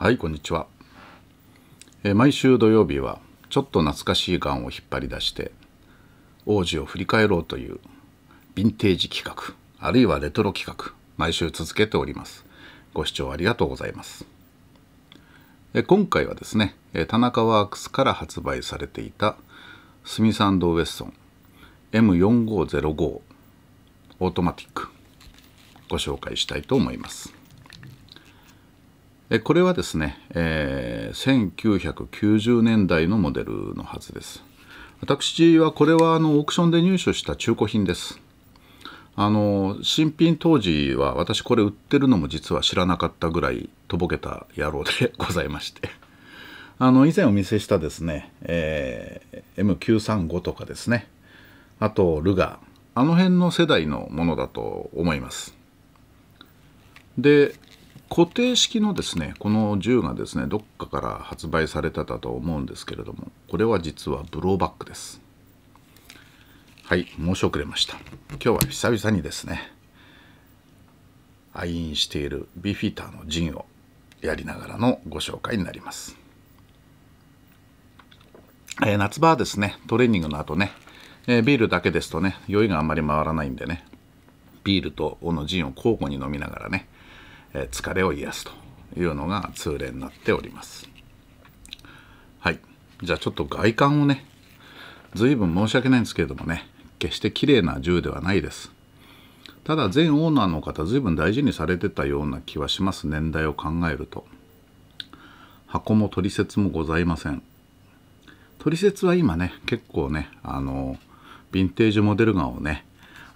はいこんにちは、え毎週土曜日はちょっと懐かしいガンを引っ張り出して王子を振り返ろうというヴィンテージ企画あるいはレトロ企画毎週続けておりますご視聴ありがとうございますえ今回はですね、え田中ワークスから発売されていたスミサンドウェッソン M4505 オートマティックご紹介したいと思いますこれはですね、えー、1990年代のモデルのはずです私はこれはあのオークションで入手した中古品ですあの新品当時は私これ売ってるのも実は知らなかったぐらいとぼけた野郎でございまして あの以前お見せしたですね、えー、M935 とかですねあとルガーあの辺の世代のものだと思いますで固定式のですねこの銃がですねどっかから発売されてたと思うんですけれどもこれは実はブローバックですはい申し遅れました今日は久々にですね愛飲しているビフィターのジンをやりながらのご紹介になります、えー、夏場はですねトレーニングの後ね、えー、ビールだけですとね酔いがあんまり回らないんでねビールとおのジンを交互に飲みながらねえ疲れを癒すというのが通例になっております。はい。じゃあちょっと外観をね、随分申し訳ないんですけれどもね、決して綺麗な銃ではないです。ただ前オーナーの方随分大事にされてたような気はします年代を考えると箱も取説もございません取説は今ね結構ねあのヴィンテージモデルガンをね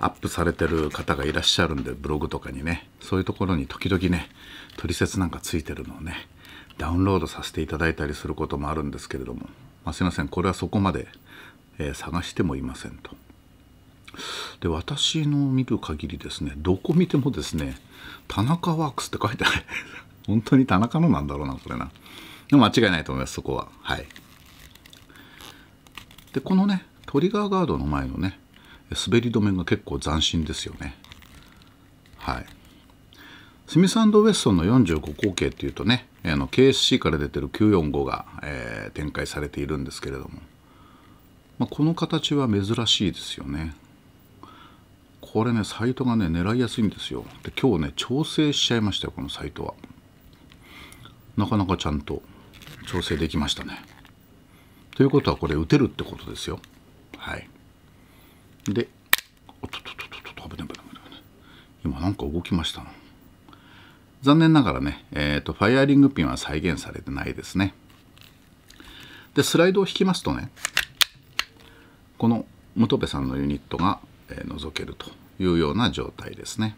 アップされてる方がいらっしゃるんでブログとかにねそういうところに時々ね取説なんかついてるのをねダウンロードさせていただいたりすることもあるんですけれども、まあ、すいませんこれはそこまで、えー、探してもいませんと。で私の見る限りですねどこ見てもですね「田中ワークス」って書いてない 本当に田中のなんだろうなこれなでも間違いないと思いますそこははいでこのねトリガーガードの前のね滑り止めが結構斬新ですよねはいスミスウェッソンの45口径っていうとねあの KSC から出てる945が、えー、展開されているんですけれども、まあ、この形は珍しいですよねこれねサイトがね狙いやすいんですよで今日ね調整しちゃいましたよこのサイトはなかなかちゃんと調整できましたねということはこれ打てるってことですよはいでおっとっとっとっと危ない危ない危ない今なんか動きましたな残念ながらね、えーと、ファイアリングピンは再現されてないですねでスライドを引きますとねこのムトベさんのユニットが、えー、覗けるというような状態ですね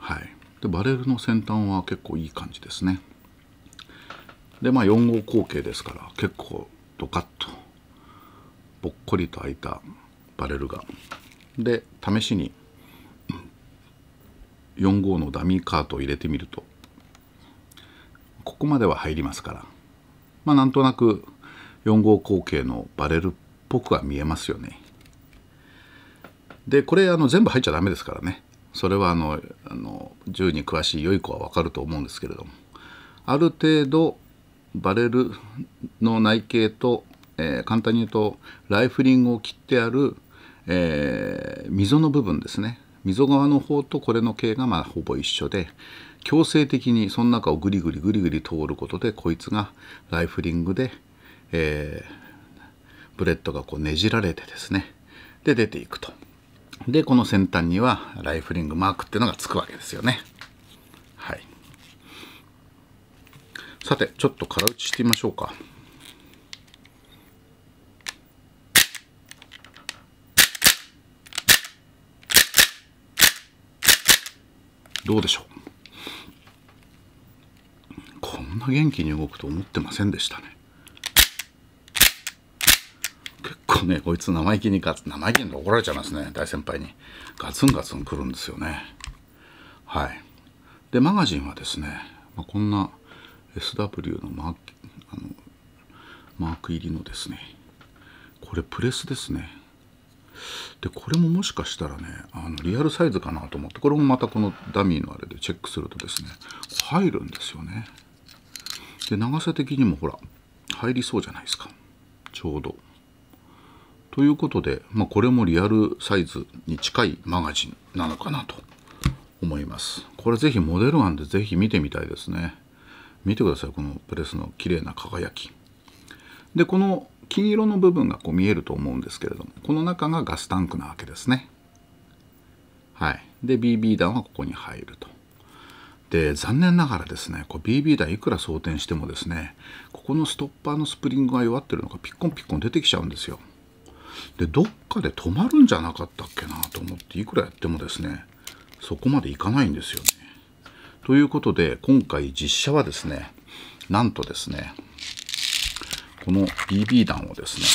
はいでバレルの先端は結構いい感じですねでまあ4号後径ですから結構ドカッとぽっこりと開いたバレルがで試しに4号のダミーカートを入れてみるとここまでは入りますからまあなんとなく4号後径のバレルっぽくは見えますよねでこれあの全部入っちゃダメですからねそれはあのあの銃に詳しい良い子は分かると思うんですけれどもある程度バレルの内径とえー、簡単に言うとライフリングを切ってある、えー、溝の部分ですね溝側の方とこれの径がまあほぼ一緒で強制的にその中をぐりぐりぐりぐり通ることでこいつがライフリングで、えー、ブレッドがこうねじられてですねで出ていくとでこの先端にはライフリングマークっていうのがつくわけですよねはいさてちょっと空打ちしてみましょうかどうでしょうこんな元気に動くと思ってませんでしたね結構ねこいつ生意気にガツ生意気に怒られちゃいますね大先輩にガツンガツンくるんですよねはいでマガジンはですね、まあ、こんな SW のマークあのマーク入りのですねこれプレスですねでこれももしかしたらねあのリアルサイズかなと思ってこれもまたこのダミーのあれでチェックするとですね入るんですよねで長さ的にもほら入りそうじゃないですかちょうどということで、まあ、これもリアルサイズに近いマガジンなのかなと思いますこれぜひモデルンでぜひ見てみたいですね見てくださいこのプレスの綺麗な輝きでこの金色の部分がこう見えると思うんですけれどもこの中がガスタンクなわけですねはいで BB 弾はここに入るとで残念ながらですねこう BB 弾いくら装填してもですねここのストッパーのスプリングが弱ってるのがピッコンピッコン出てきちゃうんですよでどっかで止まるんじゃなかったっけなと思っていくらやってもですねそこまでいかないんですよねということで今回実写はですねなんとですねこの BB 弾をですね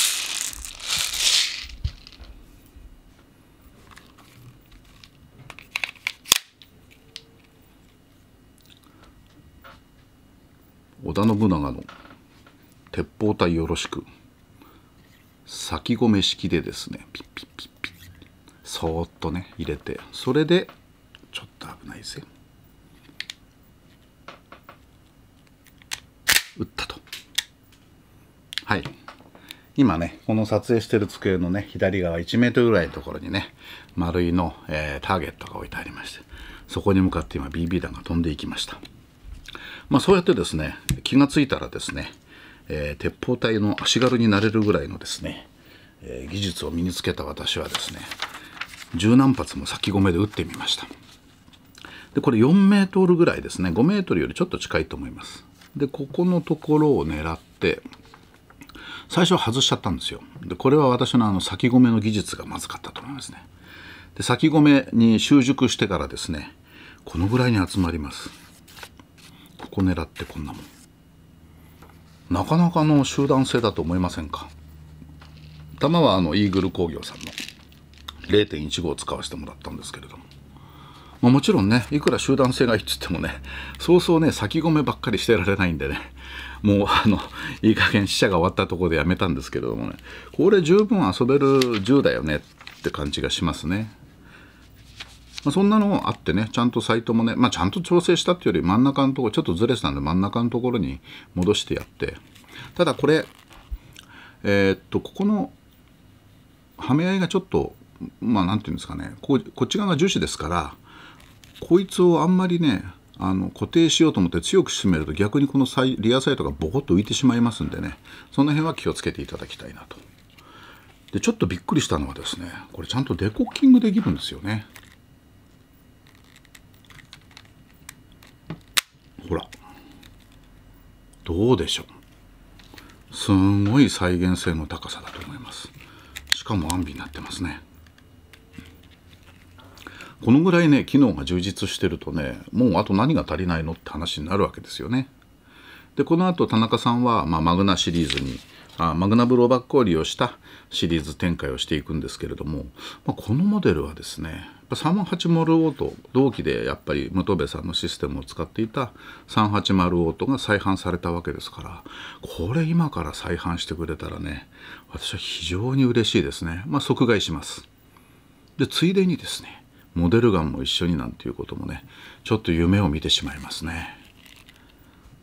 織田信長の鉄砲隊よろしく先込め式でですねピッピッピッピッそーっとね入れてそれでちょっと危ないぜ打ったとはい今ねこの撮影してる机のね左側1 m ぐらいのところにね丸いの、えー、ターゲットが置いてありましてそこに向かって今 BB 弾が飛んでいきましたまあそうやってですね気がついたらですね、えー、鉄砲隊の足軽になれるぐらいのですね、えー、技術を身につけた私はですね十何発も先込めで撃ってみましたでこれ4メートルぐらいですね5メートルよりちょっと近いと思いますでここのところを狙って最初外しちゃったんですよでこれは私のあの先込めの技術がまずかったと思いますねで先込めに習熟してからですねこのぐらいに集まりますここ狙ってこんなもんなかなかの集団性だと思いませんか弾はあのイーグル工業さんの0.15を使わせてもらったんですけれどもまあ、もちろんね、いくら集団性がいいっつってもね、そうそうね、先込めばっかりしてられないんでね、もうあの、いい加減死者が終わったところでやめたんですけれどもね、これ十分遊べる銃だよねって感じがしますね。まあ、そんなのもあってね、ちゃんとサイトもね、まあ、ちゃんと調整したっていうより真ん中のところ、ちょっとずれてたんで真ん中のところに戻してやって、ただこれ、えー、っと、ここのはめ合いがちょっと、まあ、何て言うんですかね、ここっち側が樹脂ですから、こいつをあんまりねあの固定しようと思って強く締めると逆にこのサイリアサイトがボコッと浮いてしまいますんでねその辺は気をつけていただきたいなとでちょっとびっくりしたのはですねこれちゃんとデコッキングできるんですよねほらどうでしょうすんごい再現性の高さだと思いますしかも安備になってますねこのぐらいね機能が充実してるとねもうあと何が足りないのって話になるわけですよね。でこの後田中さんは、まあ、マグナシリーズにあマグナブローバックを利用したシリーズ展開をしていくんですけれども、まあ、このモデルはですね3 8モルオート同期でやっぱり武藤部さんのシステムを使っていた380オートが再販されたわけですからこれ今から再販してくれたらね私は非常に嬉しいですね、まあ、即買いしますでついでにですねモデルガンも一緒になんていうこともねちょっと夢を見てしまいますね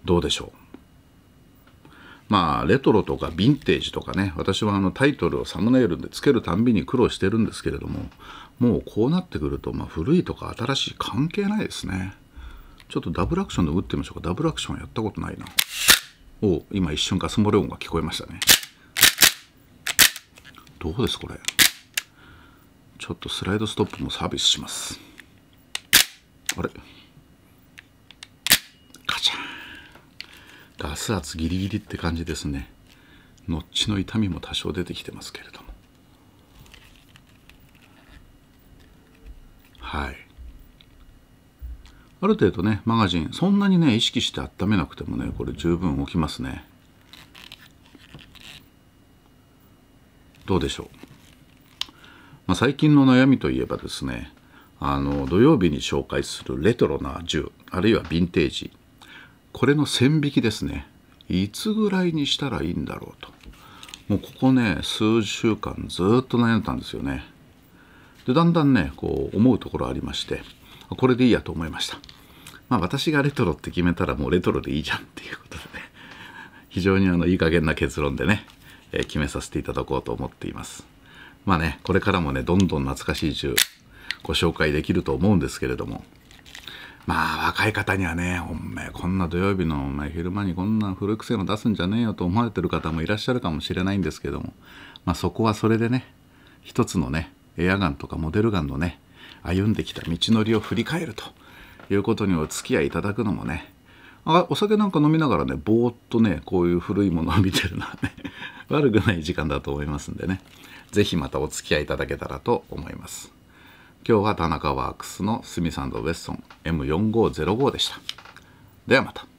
どうでしょうまあレトロとかヴィンテージとかね私はあのタイトルをサムネイルでつけるたんびに苦労してるんですけれどももうこうなってくると、まあ、古いとか新しい関係ないですねちょっとダブルアクションで打ってみましょうかダブルアクションやったことないなお今一瞬ガス漏れ音が聞こえましたねどうですこれちょっとスライドストップもサービスしますあれガチャンガス圧ギリギリって感じですねノッチの痛みも多少出てきてますけれどもはいある程度ねマガジンそんなにね意識して温めなくてもねこれ十分置きますねどうでしょうまあ、最近の悩みといえばですねあの土曜日に紹介するレトロな銃あるいはヴィンテージこれの線引きですねいつぐらいにしたらいいんだろうともうここね数週間ずっと悩んでたんですよねでだんだんねこう思うところありましてこれでいいやと思いましたまあ私がレトロって決めたらもうレトロでいいじゃんっていうことでね非常にあのいい加減な結論でね、え決めさせていただこうと思っていますまあね、これからもね、どんどん懐かしい銃、ご紹介できると思うんですけれども、まあ、若い方にはね、おめこんな土曜日のお前昼間にこんな古くせの出すんじゃねえよと思われてる方もいらっしゃるかもしれないんですけども、まあそこはそれでね、一つのね、エアガンとかモデルガンのね、歩んできた道のりを振り返るということにお付き合いいただくのもね、あお酒なんか飲みながらねぼーっとねこういう古いものを見てるのはね 悪くない時間だと思いますんでね是非またお付き合いいただけたらと思います今日は田中ワークスのスミサンドウェッソン M4505 でしたではまた